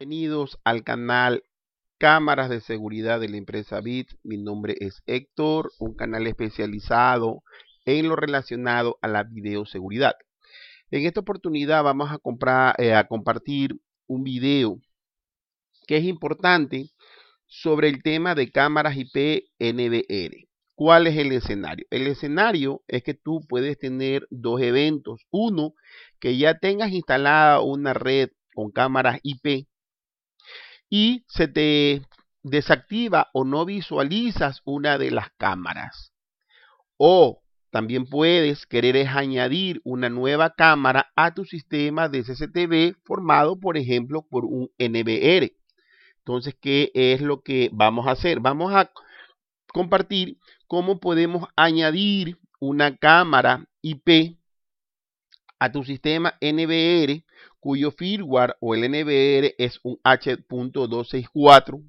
Bienvenidos al canal Cámaras de Seguridad de la empresa BIT. Mi nombre es Héctor, un canal especializado en lo relacionado a la videoseguridad. En esta oportunidad vamos a, eh, compartir un video que es importante sobre el tema de cámaras IP NVR. ¿Cuál es el escenario? El escenario es que tú puedes tener dos eventos. Uno, que ya tengas instalada una red con cámaras IP y se te desactiva o no visualizas una de las cámaras. O también puedes querer añadir una nueva cámara a tu sistema de CCTV formado, por ejemplo, por un NBR. Entonces, ¿qué es lo que vamos a hacer? Vamos a compartir cómo podemos añadir una cámara IP a tu sistema NBR cuyo firmware o el NVR es un H.264.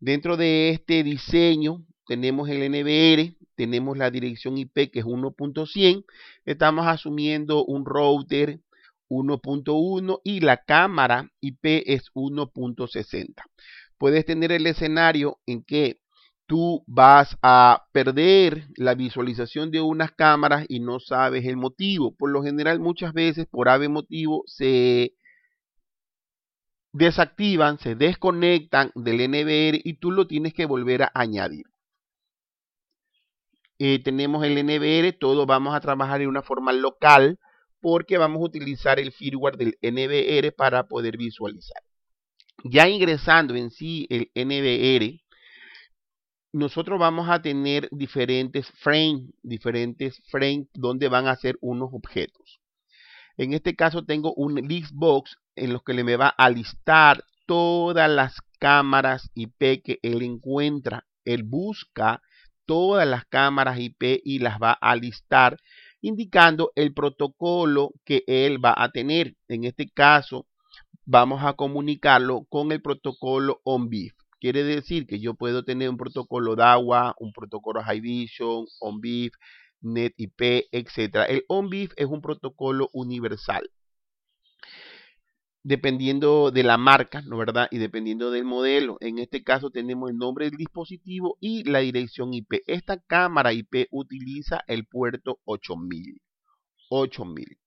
Dentro de este diseño tenemos el NBR, tenemos la dirección IP que es 1.100, estamos asumiendo un router 1.1 y la cámara IP es 1.60. Puedes tener el escenario en que tú vas a perder la visualización de unas cámaras y no sabes el motivo. Por lo general, muchas veces por ave motivo se desactivan, se desconectan del NVR y tú lo tienes que volver a añadir. Eh, tenemos el NVR, todo vamos a trabajar de una forma local porque vamos a utilizar el firmware del NVR para poder visualizar. Ya ingresando en sí el NBR, nosotros vamos a tener diferentes frames, diferentes frames donde van a ser unos objetos. En este caso tengo un listbox en los que le me va a listar todas las cámaras IP que él encuentra. Él busca todas las cámaras IP y las va a listar indicando el protocolo que él va a tener. En este caso vamos a comunicarlo con el protocolo onVIF. Quiere decir que yo puedo tener un protocolo DAWA, un protocolo High Vision, OnVif, NetIP, etc. El ONVIF es un protocolo universal. Dependiendo de la marca, ¿no verdad? Y dependiendo del modelo. En este caso tenemos el nombre del dispositivo y la dirección IP. Esta cámara IP utiliza el puerto 8000. 8000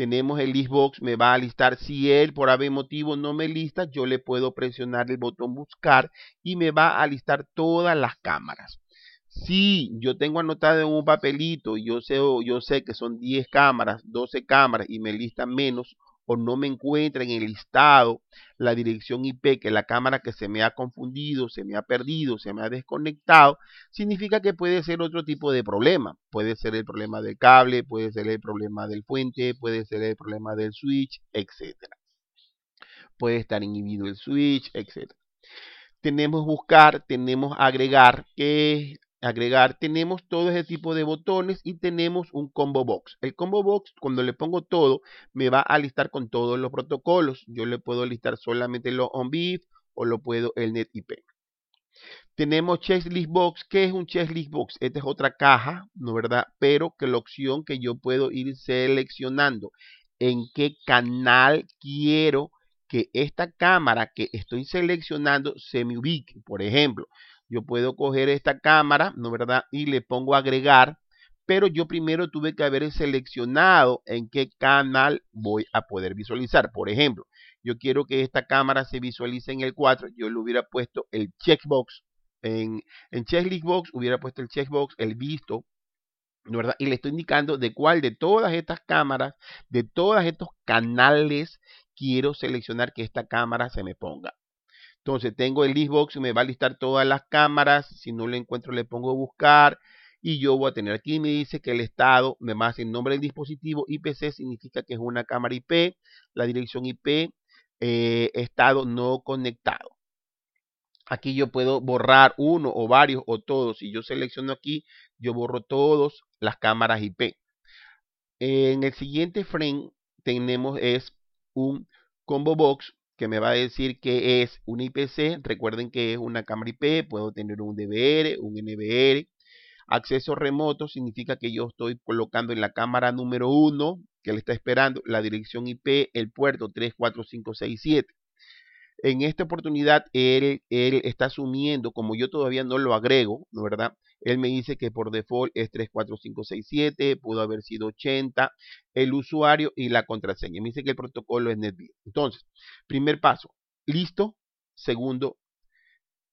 tenemos el listbox, me va a listar. Si él por algún motivo no me lista, yo le puedo presionar el botón buscar y me va a listar todas las cámaras. Si yo tengo anotado en un papelito, yo sé, yo sé que son 10 cámaras, 12 cámaras y me lista menos, o no me encuentra en el listado la dirección IP, que la cámara que se me ha confundido, se me ha perdido, se me ha desconectado, significa que puede ser otro tipo de problema. Puede ser el problema del cable, puede ser el problema del puente, puede ser el problema del switch, etcétera Puede estar inhibido el switch, etc. Tenemos buscar, tenemos agregar, que agregar, tenemos todo ese tipo de botones y tenemos un combo box. El combo box, cuando le pongo todo, me va a listar con todos los protocolos. Yo le puedo listar solamente los onvif o lo puedo el net ip. Tenemos checklist box. ¿Qué es un checklist box? Esta es otra caja, ¿no verdad? Pero que la opción que yo puedo ir seleccionando en qué canal quiero que esta cámara que estoy seleccionando se me ubique. Por ejemplo, yo puedo coger esta cámara, ¿no verdad? Y le pongo agregar, pero yo primero tuve que haber seleccionado en qué canal voy a poder visualizar. Por ejemplo, yo quiero que esta cámara se visualice en el 4, yo le hubiera puesto el checkbox. En, en checklist box hubiera puesto el checkbox, el visto, ¿no ¿verdad? Y le estoy indicando de cuál de todas estas cámaras, de todos estos canales, quiero seleccionar que esta cámara se me ponga. Entonces tengo el y me va a listar todas las cámaras, si no lo encuentro le pongo buscar y yo voy a tener aquí, me dice que el estado, me más el nombre del dispositivo, IPC significa que es una cámara IP, la dirección IP, eh, estado no conectado. Aquí yo puedo borrar uno o varios o todos. Si yo selecciono aquí, yo borro todos las cámaras IP. En el siguiente frame tenemos es un combo box que me va a decir que es un IPC. Recuerden que es una cámara IP, puedo tener un DVR, un NVR. Acceso remoto significa que yo estoy colocando en la cámara número 1 que le está esperando la dirección IP, el puerto 34567. En esta oportunidad él, está asumiendo, como yo todavía no lo agrego, verdad? Él me dice que por default es 34567, pudo haber sido 80, el usuario y la contraseña. Me dice que el protocolo es NetBeans. Entonces, primer paso, listo. Segundo,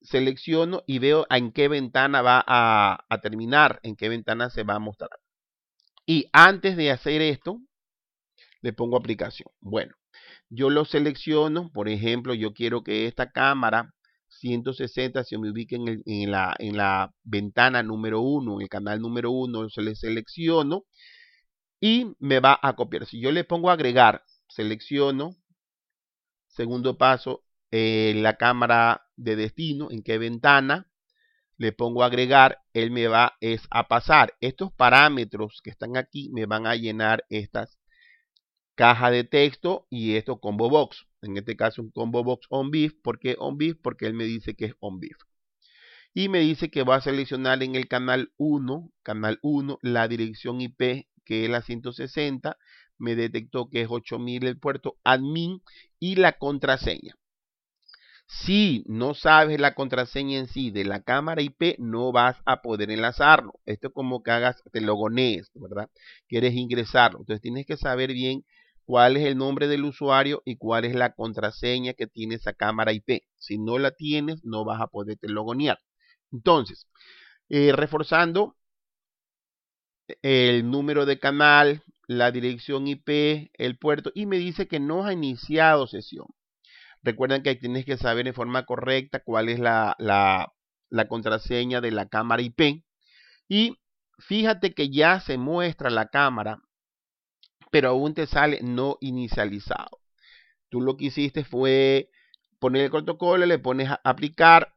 selecciono y veo en qué ventana va a terminar, en qué ventana se va a mostrar. Y antes de hacer esto, le pongo aplicación. Bueno, yo lo selecciono, por ejemplo, yo quiero que esta cámara 160 se me ubique en, la, ventana número 1, en el canal número 1, se le selecciono y me va a copiar. Si yo le pongo agregar, selecciono, segundo paso, eh, la cámara de destino, en qué ventana, le pongo agregar, él me va es a pasar. Estos parámetros que están aquí me van a llenar estas caja de texto y esto combo box. En este caso un combo box on beef. ¿Por qué on Porque él me dice que es on Y me dice que va a seleccionar en el canal 1, canal 1, la dirección IP que es la 160. Me detectó que es 8000 el puerto admin y la contraseña. Si no sabes la contraseña en sí de la cámara IP, no vas a poder enlazarlo. Esto es como que hagas, te logonees, ¿verdad? Quieres ingresarlo. Entonces tienes que saber bien cuál es el nombre del usuario y cuál es la contraseña que tiene esa cámara IP. Si no la tienes, no vas a poderte logonear. Entonces, eh, reforzando el número de canal, la dirección IP, el puerto y me dice que no ha iniciado sesión. Recuerden que ahí tienes que saber en forma correcta cuál es la contraseña de la cámara IP. Y fíjate que ya se muestra la cámara pero aún te sale no inicializado. Tú lo que hiciste fue poner el protocolo, le pones a aplicar,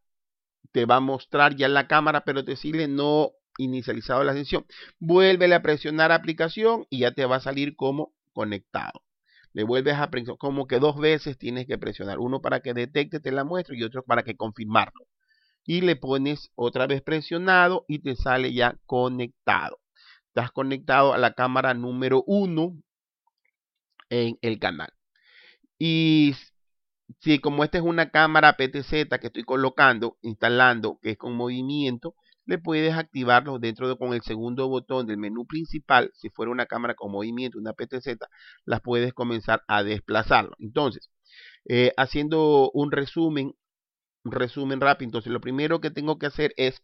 te va a mostrar ya la cámara, pero te sigue no inicializado la sesión. Vuelve a presionar aplicación y ya te va a salir como conectado. Le vuelves a presionar, como que dos veces tienes que presionar, uno para que detecte, te la muestre y otro para que confirmarlo. Y le pones otra vez presionado y te sale ya conectado estás conectado a la cámara número 1 en el canal. Y si como esta es una cámara PTZ que estoy colocando, instalando, que es con movimiento, le puedes activarlo dentro de, con el segundo botón del menú principal. Si fuera una cámara con movimiento, una PTZ, las puedes comenzar a desplazarlo. Entonces, eh, haciendo un resumen, un resumen rápido. Entonces, lo primero que tengo que hacer es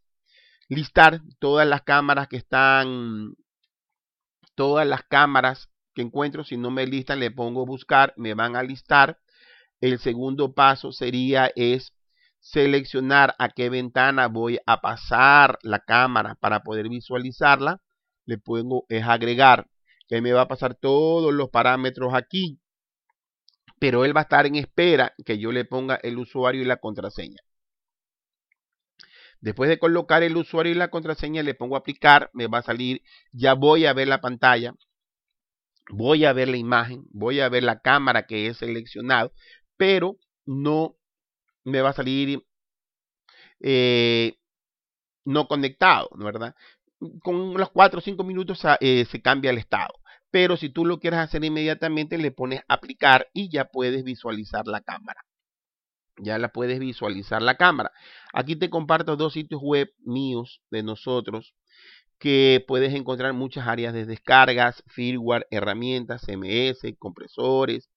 listar todas las cámaras que están, todas las cámaras que encuentro, si no me listan, le pongo buscar, me van a listar. El segundo paso sería es seleccionar a qué ventana voy a pasar la cámara para poder visualizarla. Le pongo es agregar, que me va a pasar todos los parámetros aquí, pero él va a estar en espera que yo le ponga el usuario y la contraseña. Después de colocar el usuario y la contraseña, le pongo aplicar, me va a salir, ya voy a ver la pantalla, voy a ver la imagen, voy a ver la cámara que he seleccionado, pero no me va a salir eh, no conectado, ¿verdad? Con los 4 o 5 minutos eh, se cambia el estado. Pero si tú lo quieres hacer inmediatamente, le pones aplicar y ya puedes visualizar la cámara ya la puedes visualizar la cámara. Aquí te comparto dos sitios web míos de nosotros que puedes encontrar muchas áreas de descargas, firmware, herramientas, CMS, compresores,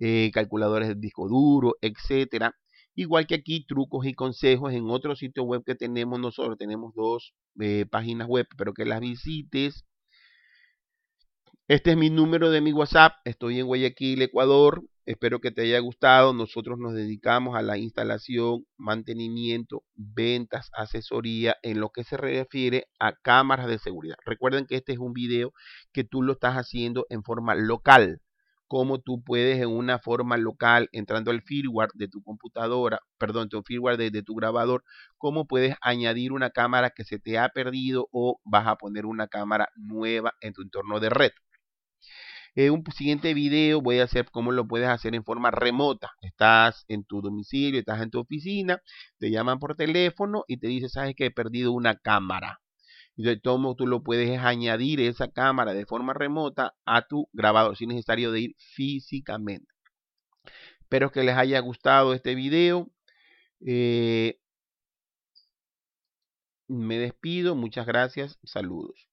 eh, calculadores de disco duro, etcétera. Igual que aquí, trucos y consejos en otro sitio web que tenemos nosotros. Tenemos dos eh, páginas web, pero que las visites. Este es mi número de mi WhatsApp. Estoy en Guayaquil, Ecuador. Espero que te haya gustado. Nosotros nos dedicamos a la instalación, mantenimiento, ventas, asesoría en lo que se refiere a cámaras de seguridad. Recuerden que este es un video que tú lo estás haciendo en forma local. Cómo tú puedes en una forma local, entrando al firmware de tu computadora, perdón, tu firmware de, tu grabador, cómo puedes añadir una cámara que se te ha perdido o vas a poner una cámara nueva en tu entorno de red. En eh, un siguiente video voy a hacer cómo lo puedes hacer en forma remota. Estás en tu domicilio, estás en tu oficina, te llaman por teléfono y te dicen, sabes que he perdido una cámara. Y de todo tú lo puedes añadir esa cámara de forma remota a tu grabador, sin necesario de ir físicamente. Espero que les haya gustado este video. Eh, me despido, muchas gracias, saludos.